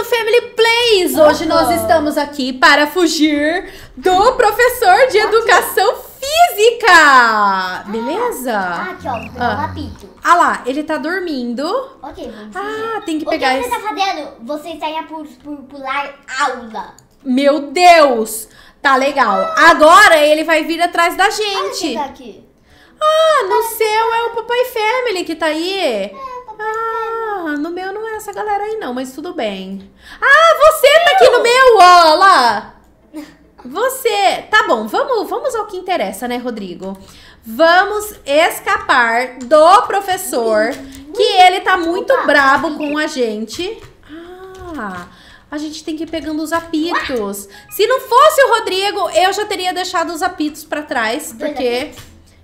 do Family Plays! Hoje nós estamos aqui para fugir do professor de educação física! Ah, Beleza? Ah, aqui, ó, vou ah. Ah lá, ele tá dormindo. Ok, vamos Ah, tem que pegar isso. O que tá esse... tá fazendo? Você está indo por, por pular aula. Meu Deus! Tá legal. Ah. Agora ele vai vir atrás da gente. Ah, tá aqui. ah no céu é o Papai Family que tá aí. É, o Papai ah. Family. Ah, no meu não é essa galera aí não, mas tudo bem. Ah, você eu? tá aqui no meu, ó, lá. Você, tá bom, vamos, vamos ao que interessa, né, Rodrigo? Vamos escapar do professor, que ele tá muito brabo com a gente. Ah, a gente tem que ir pegando os apitos. Se não fosse o Rodrigo, eu já teria deixado os apitos para trás, porque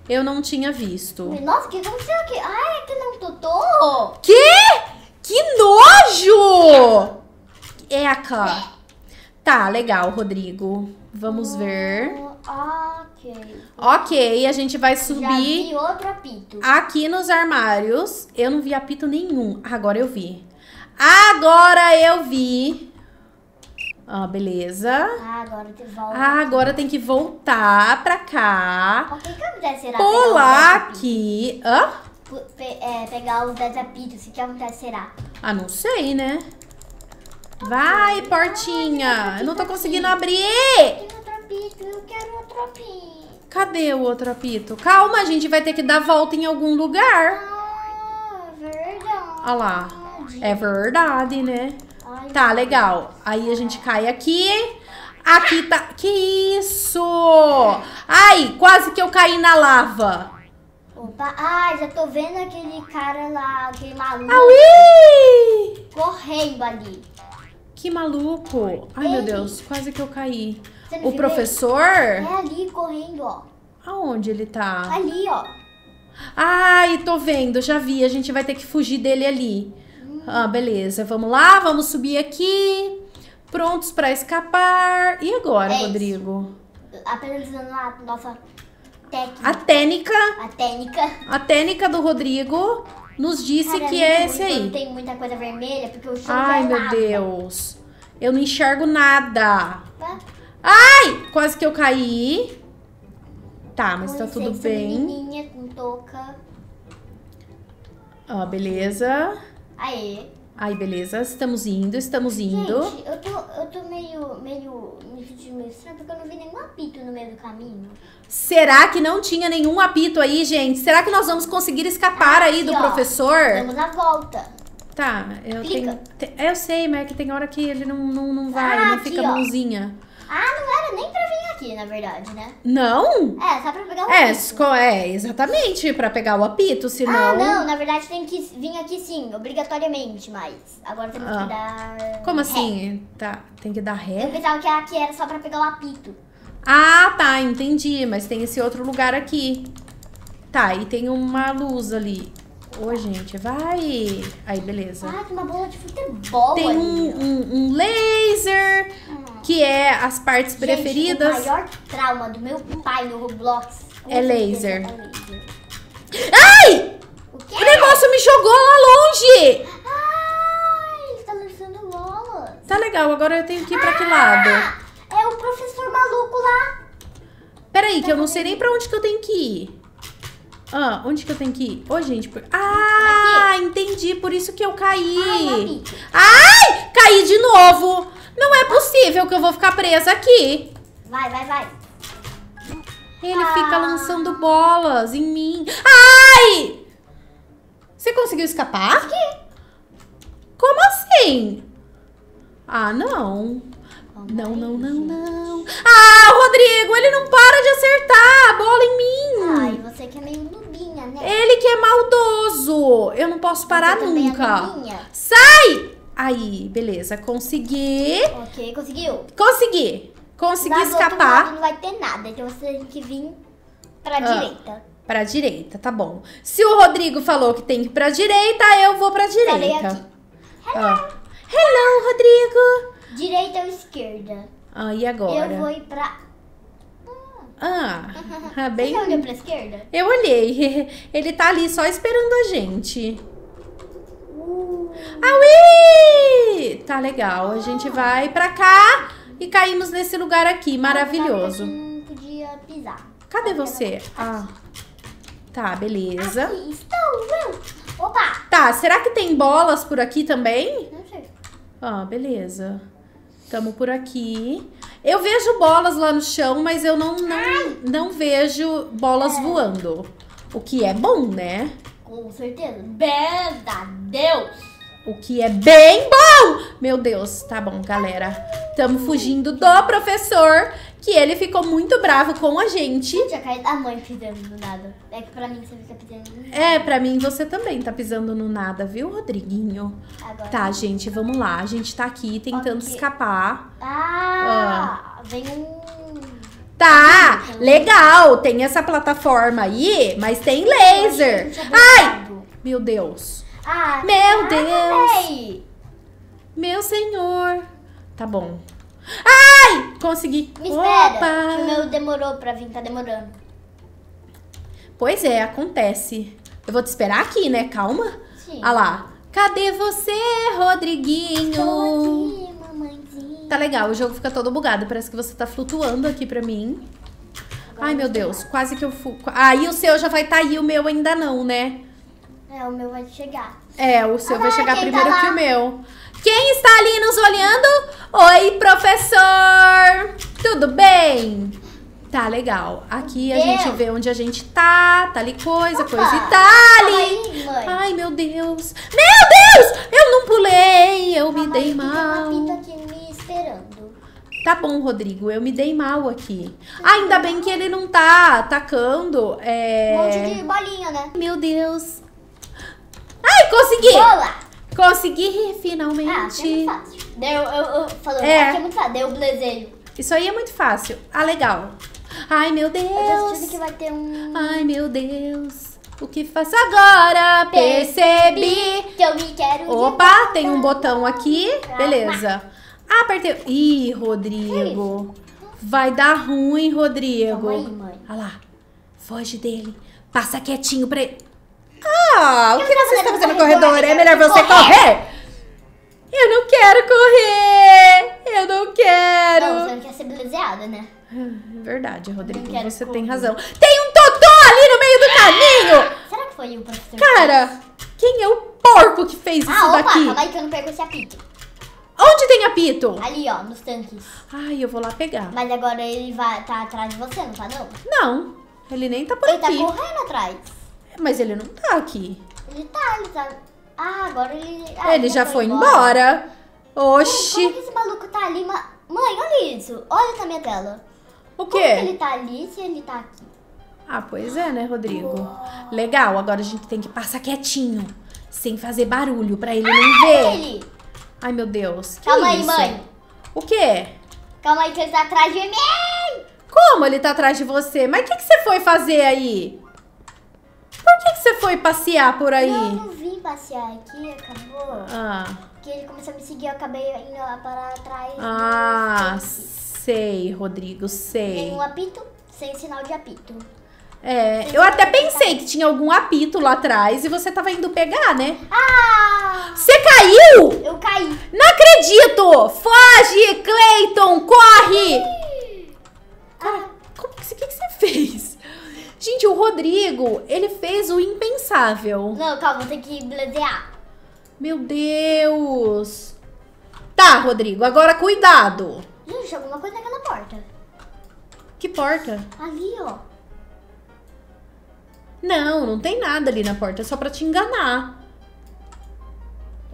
eu não tinha visto. Nossa, o que aconteceu aqui? Ai, é que não, Totô! Que? Que nojo! Eca. Tá, legal, Rodrigo. Vamos oh, ver. Ok. Ok, a gente vai subir. Já vi outro apito. Aqui nos armários. Eu não vi apito nenhum. Agora eu vi. Agora eu vi ah, beleza. Ah, agora tem que voltar. Ah, agora tem que voltar pra cá. Por que, que será? Pular aqui. Hã? Pe é, pegar os Se quer que acontecerá? Ah, não sei, né? Vai, portinha. eu, não tô conseguindo abrir. Eu quero outro apito. Eu quero outro apito. Cadê o outro apito? Calma, a gente vai ter que dar volta em algum lugar. Ah, é verdade. Olha lá. É verdade, né? Tá, legal. Aí a gente cai aqui. Aqui tá... Que isso? Ai, quase que eu caí na lava. Opa, ai, já tô vendo aquele cara lá, aquele maluco. Aui! Correndo ali. Que maluco. Ai, Ele. meu Deus, quase que eu caí. O professor? Ele? É ali, correndo, ó. Aonde ele tá? Ali, ó. Ai, tô vendo, já vi. A gente vai ter que fugir dele ali. Ah, beleza, vamos lá, vamos subir aqui. Prontos para escapar. E agora, é Rodrigo? Apresentando a nossa técnica. A técnica. A técnica. A técnica do Rodrigo nos disse Cara, que é esse aí. tem muita coisa vermelha porque o chão Ai, é meu Deus. Eu não enxergo nada. Opa. Ai, quase que eu caí. Tá, mas tá Com tá tudo bem. Com Ó, beleza. Aê. Aí, beleza. Estamos indo, estamos indo. Gente, eu tô, eu tô meio, meio, meio estranho porque eu não vi nenhum apito no meio do caminho. Será que não tinha nenhum apito aí, gente? Será que nós vamos conseguir escapar aí do ó, professor? Vamos a volta. Tá, eu tenho... Te, eu sei, mas é que tem hora que ele não, não, não vai, ah, não fica aqui, bonzinha. Ó. Ah, não era nem pra vir aqui, na verdade, né? Não? É, só pra pegar o é, apito. É, exatamente, pra pegar o apito, senão... Ah, não, na verdade tem que vir aqui sim, obrigatoriamente, mas agora temos ah. que dar... Como assim? Tá, tem que dar ré? Eu pensava que aqui era só pra pegar o apito. Ah, tá, entendi, mas tem esse outro lugar aqui. Tá, e tem uma luz ali. Ô, gente, vai. Aí, beleza. Ah, tem uma bola de futebol. Tem Um, um, laser, hum. que é as partes gente, preferidas. O maior trauma do meu pai no Roblox é laser. é laser. Ai! O, o, negócio me jogou lá longe! Ai, ele tá lançando bolas. Tá legal, agora eu tenho que ir pra ah, que lado? É o professor maluco lá. Peraí, tá que eu não tá sei nem pra onde que eu tenho que ir. Ah, onde que eu tenho que ir? Ô, oh, gente, por... É ah, é? entendi. Por isso que eu caí. Ai, Ai, caí de novo. Não é possível que eu vou ficar presa aqui. Vai, vai, vai. Ele ah. fica lançando bolas em mim. Ai! Você conseguiu escapar? Como assim? Ah, não. Não, não, não, não. Ah, Rodrigo, ele não para de acertar a bola em mim. Eu não posso parar então, é nunca. Sai! Aí, beleza. Consegui. Ok, conseguiu. Consegui. Consegui Mas escapar. Lado não vai ter nada, então você tem que vir pra ah, direita. Pra direita, tá bom. Se o Rodrigo falou que tem que ir pra direita, eu vou pra direita. Falei aqui. Hello. Ah. Hello, Rodrigo. Direita ou esquerda? Ah, e agora? Eu vou ir pra ah, bem. Você olhou pra esquerda? Eu olhei. Ele tá ali só esperando a gente. Uh. Aui! Tá legal. A gente vai pra cá e caímos nesse lugar aqui. Maravilhoso. Não podia pisar. Cadê você? Ah. Tá, beleza. Aqui estou eu. Opa! Tá, será que tem bolas por aqui também? Não sei. Ah, beleza. Tamo por aqui. Eu vejo bolas lá no chão, mas eu não, não, não vejo bolas é. voando. O que é bom, né? Com certeza. Bela Deus! O que é bem bom! Meu Deus, tá bom, galera. Estamos fugindo do professor que ele ficou muito bravo com a gente. Tinha a mãe pisando no nada. É que pra mim você fica pisando no nada. É, pra mim você também tá pisando no nada, viu, Rodriguinho? Agora. Tá, gente, vamos lá. A gente tá aqui tentando okay. escapar. Ah, ah, vem um... Tá, uhum. legal, tem essa plataforma aí, mas tem laser. É Ai, meu Deus. Ah, meu ah, Deus. Meu senhor. Tá bom. Ah! Ai! Consegui. Me espera, que o meu demorou pra vir, tá demorando. Pois é, acontece. Eu vou te esperar aqui, né? Calma. Sim. Ah lá. Cadê você, Rodriguinho? Tô aqui, mamãezinha. Tá legal, o jogo fica todo bugado. Parece que você tá flutuando aqui pra mim. Agora Ai, meu Deus, quase que eu fui... Aí ah, o seu já vai estar tá aí, o meu ainda não, né? É, o meu vai chegar. É, o seu ah, vai chegar tá primeiro tá que o meu. Quem está ali nos olhando? Oi, professor! Tudo bem? Tá legal. Aqui a gente vê onde a gente tá, tá ali coisa, Opa. coisa e tá ali. Ai, Ai, meu Deus. Meu Deus! Eu não pulei, eu Mamãe, me dei mal. Tem uma aqui me esperando. Tá bom, Rodrigo, eu me dei mal aqui. Ah, ainda bem que ele não tá atacando. É... Um monte de bolinha, né? Meu Deus. Ai, consegui! Bola! Consegui rir finalmente. Ah, é muito fácil. Deu, eu, eu falou, é. aqui é muito fácil. Deu o blazer Isso aí é muito fácil. Ah, legal. Ai, meu Deus. Eu que vai ter um... Ai, meu Deus. O que faço agora? Percebi, Percebi que eu me quero Opa, tem um botão aqui. Beleza. Ah, apertei. Ih, Rodrigo. Vai dar ruim, Rodrigo. Calma aí, mãe. Olha lá. Foge dele. Passa quietinho pra ele. Ah, o que você está fazendo no corredor? É melhor você correr! Eu não quero correr! Eu não quero! Não, você não quer ser belezeada, né? Hum, verdade, Rodrigo. Você correr. tem razão. Tem um totó ali no meio do caminho! Será que foi o professor? Cara, quem é o porco que fez ah, isso opa, daqui? Ah, calma aí que eu não pego esse apito. Onde tem apito? Ali, ó, nos tanques. Ai, eu vou lá pegar. Mas agora ele vai, tá atrás de você, não tá não? Não, ele nem tá por ele tá aqui. Ele tá correndo atrás. Mas ele não tá aqui. Ele tá, ele tá. Ah, agora ele. Ah, ele já foi embora. embora. Oxi. Mãe, como que esse maluco tá ali? Mãe, olha isso. Olha na minha tela. O quê? Como que ele tá ali se ele tá aqui? Ah, pois é, né, Rodrigo? Oh. Legal, agora a gente tem que passar quietinho. Sem fazer barulho, pra ele ah, não ver. Ele. Ai, meu Deus. Calma aí, mãe. O quê? Calma aí, que ele tá atrás de mim. Como ele tá atrás de você? Mas o que, que você foi fazer aí? você foi passear por aí? Não, eu não vim passear aqui, acabou. Ah. Porque ele começou a me seguir, eu acabei indo lá para trás. Ah, sei, Rodrigo, sei. Tem um apito sem sinal de apito. É, eu até pensei que tinha algum apito lá atrás e você tava indo pegar, né? Ah! Você caiu? Eu caí. Não acredito! Foge, Clayton, corre! Ah. Cara, como que, que você fez? Gente, o Rodrigo, ele fez o impensável. Não, calma, tem que bladear. Meu Deus. Tá, Rodrigo, agora cuidado. Gente, alguma coisa naquela porta. Que porta? Ali, ó. Não, não tem nada ali na porta, é só pra te enganar.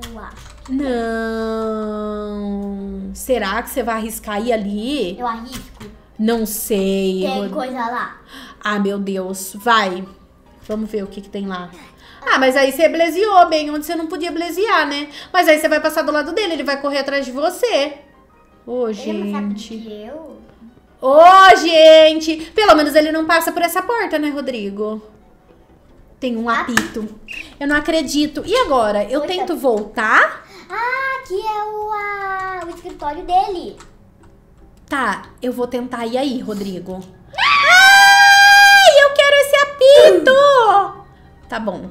Eu acho. Não. Será que você vai arriscar ir ali? Eu arrisco. Não sei. Tem vou... coisa lá. Ah, meu Deus. Vai. Vamos ver o que, que tem lá. Ah, mas aí você blesiou bem onde você não podia blesear, né? Mas aí você vai passar do lado dele, ele vai correr atrás de você. Ô, oh, gente. Ele Ô, oh, gente! Pelo menos ele não passa por essa porta, né, Rodrigo? Tem um ah. apito. Eu não acredito. E agora? Eu é. tento voltar? Ah, aqui é o, a, o escritório dele. Tá, eu vou tentar. E aí, Rodrigo? Ai, eu quero esse apito! Tá bom.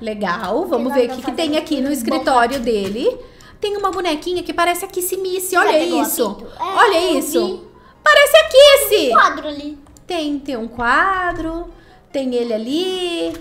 Legal, vamos ver o que, que tem aqui no escritório dele. Tem uma bonequinha que parece a Kissy Missy, olha isso. É, olha isso. Parece a Kissy. Tem um quadro ali. Tem, tem um quadro. Tem ele ali.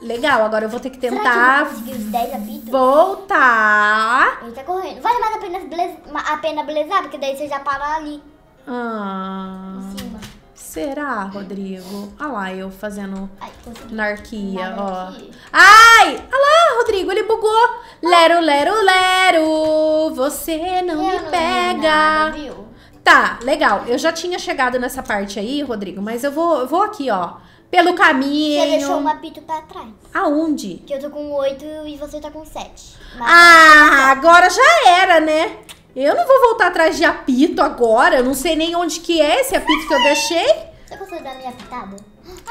Legal, agora eu vou ter que tentar que voltar. Ele tá correndo. Vale mais a pena, a pena beleza porque daí você já para ali. Ah. Em cima. Será, Rodrigo? Olha ah lá, eu fazendo Ai, narquia, ó. Ai! Olha lá, Rodrigo, ele bugou. Lero, lero, lero, você não eu me não pega. Nada, tá, legal. Eu já tinha chegado nessa parte aí, Rodrigo, mas eu vou, eu vou aqui, ó pelo caminho. Você deixou um apito pra trás. Aonde? Que eu tô com oito e você tá com sete. Ah, agora já era, né? Eu não vou voltar atrás de apito agora. Eu não sei nem onde que é esse apito que eu deixei. Você consegue dar minha pitada?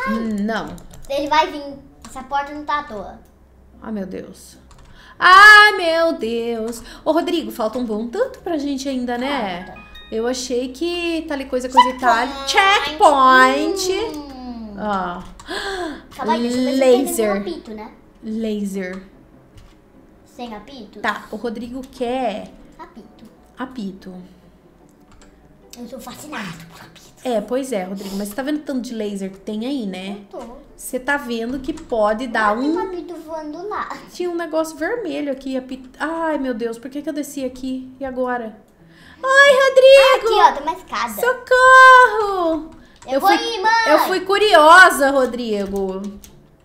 Hum, não. Ele vai vir. Essa porta não tá à toa. Ai, ah, meu Deus. Ai, meu Deus. Ô, Rodrigo, falta um bom tanto pra gente ainda, né? Falta. Eu achei que tal coisa, coisa e tal. Checkpoint. Hum. Ó. Ah. Laser. né? Laser. Sem apito? Tá, o Rodrigo quer... Apito. Apito. Eu sou fascinado por apito. É, pois é, Rodrigo. Mas você tá vendo o tanto de laser que tem aí, né? Eu tô. Você tá vendo que pode dar um... Tem um apito voando lá. Tinha um negócio vermelho aqui. Apito... Ai, meu Deus. Por que que eu desci aqui? E agora? Ai, Rodrigo! Ah, aqui, ó. Tem uma escada. Socorro! Eu, eu fui, ir, mãe. Eu fui curiosa, Rodrigo.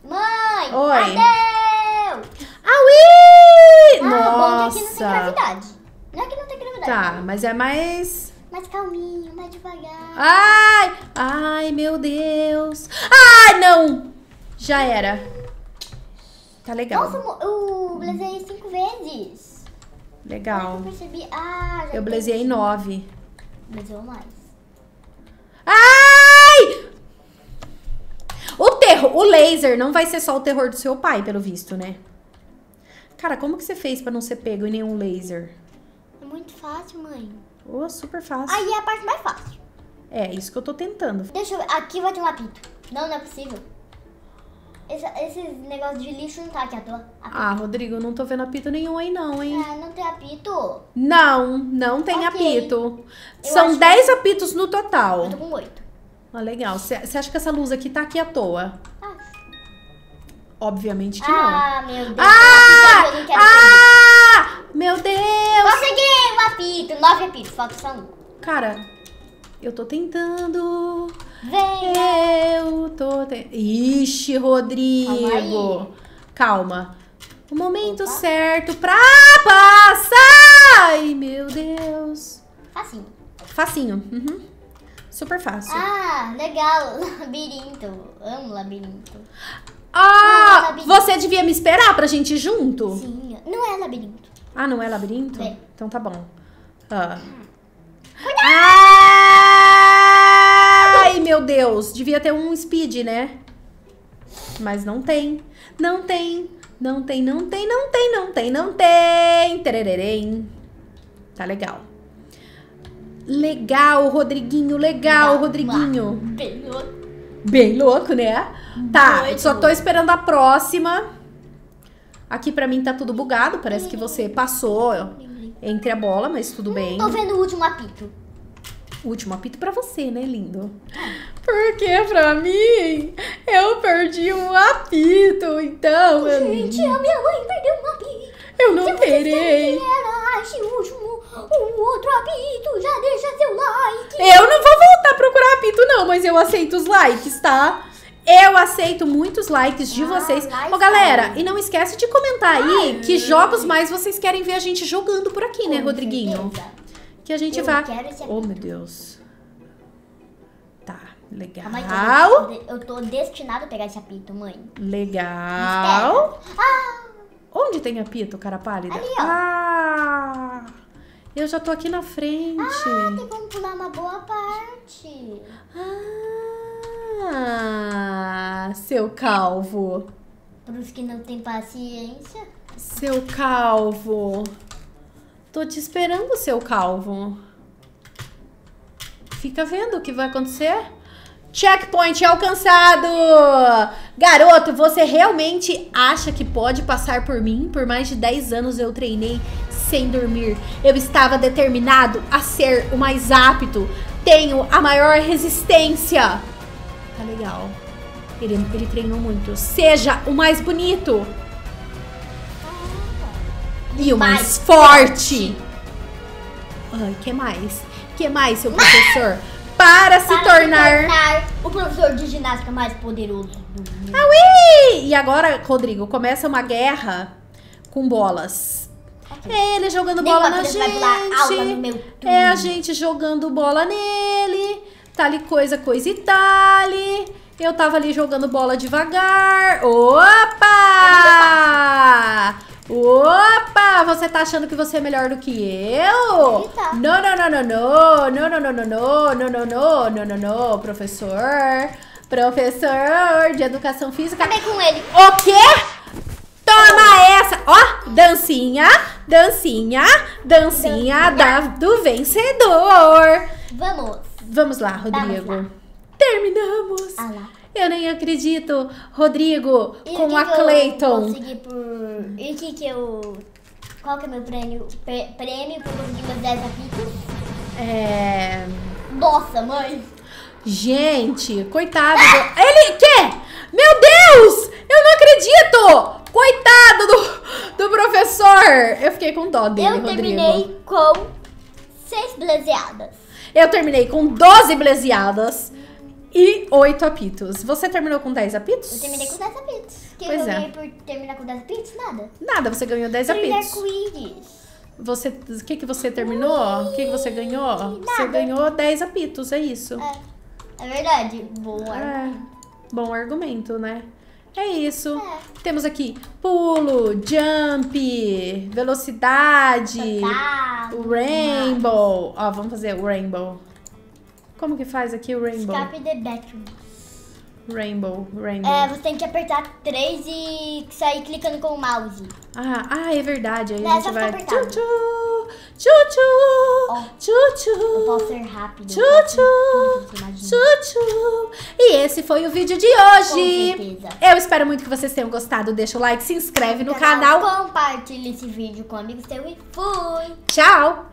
Mãe, Oi. adeus. Aui! Ah, Nossa. bom que aqui não tem gravidade. Não é que não tem gravidade. Tá, não. mas é mais... Mais calminho, mais devagar. Ai, ai, meu Deus. Ai, não. Já era. Tá legal. Nossa, eu blazeei cinco vezes. Legal. eu percebi. Ah, já Eu blazeei nove. Blazeou mais. terror, o laser não vai ser só o terror do seu pai, pelo visto, né? Cara, como que você fez para não ser pego em nenhum laser? É muito fácil, mãe. Oh, super fácil. Aí é a parte mais fácil. É, isso que eu tô tentando. Deixa eu ver. Aqui vai ter um apito. Não, não é possível. Esse, esse negócio de lixo não tá aqui à toa. Apito. Ah, Rodrigo, não tô vendo apito nenhum aí não, hein? Ah, não tem apito? Não, não tem okay. apito. Eu São 10 que... apitos no total. Eu tô com 8. Ah, legal. Você acha que essa luz aqui tá aqui à toa? Obviamente que não. Ah, meu Deus. Ah! ah! Meu Deus! Consegui um apito, nove apitos, falta só um. Cara, eu tô tentando. Vem! Né? Eu tô tentando. Ixi, Rodrigo! Calma. O momento Opa. certo pra passar! Ai, meu Deus. Facinho. Facinho. Uhum. Super fácil. Ah, legal. Labirinto. Amo labirinto. Ah, ah é labirinto. você devia me esperar pra gente ir junto? Sim. Não é labirinto. Ah, não é labirinto? É. Então tá bom. Ah. Ai, meu Deus. Devia ter um speed, né? Mas não tem. Não tem. Não tem, não tem, não tem, não tem, não tem. Terererém. Tá legal. Legal, Rodriguinho, legal, Rodriguinho. bem louco. Bem louco, né? Tá, Muito só tô esperando a próxima. Aqui pra mim tá tudo bugado, parece que você passou entre a bola, mas tudo bem. Tô vendo o último apito. O último apito pra você, né, lindo? Porque pra mim, eu perdi um apito, então... Gente, eu... a minha mãe perdeu um apito. Eu não terei. Que era esse último um outro apito, já deixa seu like. Eu não vou voltar a procurar apito, não, mas eu aceito os likes, tá? Eu aceito muitos likes de ah, vocês. Ô, galera, e não esquece de comentar aí Ai, que jogos mais vocês querem ver a gente jogando por aqui, né, Rodriguinho? Certeza. Que a gente vai... vá. Oh, meu Deus. Tá, legal. Mãe, eu, tô, eu tô destinado a pegar esse apito, mãe. Legal. Ah. Onde tem apito, cara pálida? Ali, ó. Ah. Eu já tô aqui na frente. Ah, tem então como pular uma boa parte. Ah, seu calvo. Para os que não têm paciência. Seu calvo. Tô te esperando, seu calvo. Fica vendo o que vai acontecer. Checkpoint é alcançado! Garoto, você realmente acha que pode passar por mim? Por mais de 10 anos eu treinei sem dormir. Eu estava determinado a ser o mais apto. Tenho a maior resistência. Tá legal. Ele, ele treinou muito. Seja o mais bonito. E o mais, mais forte. forte. Ai, que mais? Que mais, seu professor? Para, para se, tornar... se tornar... o professor de ginástica mais poderoso do mundo. Aui! E agora, Rodrigo, começa uma guerra com bolas. É ele jogando bola na gente. é a gente jogando bola nele. Tal tá coisa, coisa e tal. Tá eu tava ali jogando bola devagar. Opa! Opa! Você tá achando que você é melhor do que eu? Não, não, não, não, não, não, não, não, não, não, não, não, não, não, não, professor. Professor de educação física. Acabei com ele. O quê? Toma essa! Ó! dancinha, dancinha, dancinha, dancinha. Da, do vencedor. Vamos. Vamos lá, Rodrigo. Vamos lá. Terminamos. Ah lá. Eu nem acredito, Rodrigo, e com que a que Clayton. Eu consegui por... E o que, que eu. Qual que é meu prêmio? Pre prêmio por conseguir meus 10 apicos? É. Nossa, mãe! Gente, coitado. Ah! Do... Ele. Quê? Meu Deus! Eu não acredito! amor! Eu fiquei com dó dele, Eu Rodrigo. terminei com seis bleseadas. Eu terminei com 12 bleseadas e 8 apitos. Você terminou com 10 apitos? Eu terminei com 10 apitos. Que pois eu é. ganhei por terminar com 10 apitos? Nada. Nada, você ganhou 10 apitos. Você, o que que você terminou? O que que você ganhou? Nada. Você ganhou 10 apitos, é isso. É, é verdade. Bom argumento. É, bom argumento, né? É isso. É. Temos aqui pulo, jump, velocidade, Total, rainbow. Ó, vamos fazer o rainbow. Como que faz aqui o rainbow? Escape the Batman. Rainbow, Rainbow. É, você tem que apertar 3 e sair clicando com o mouse. Ah, ah é verdade. Aí Não, a gente vai... Tchu-tchu, tchu-tchu, tchu-tchu. posso ser rápido. Tchu-tchu, tchu-tchu. E esse foi o vídeo de hoje. Eu espero muito que vocês tenham gostado. Deixa o like, se inscreve no, no canal. canal. Compartilhe esse vídeo com amigos seus e fui. Tchau.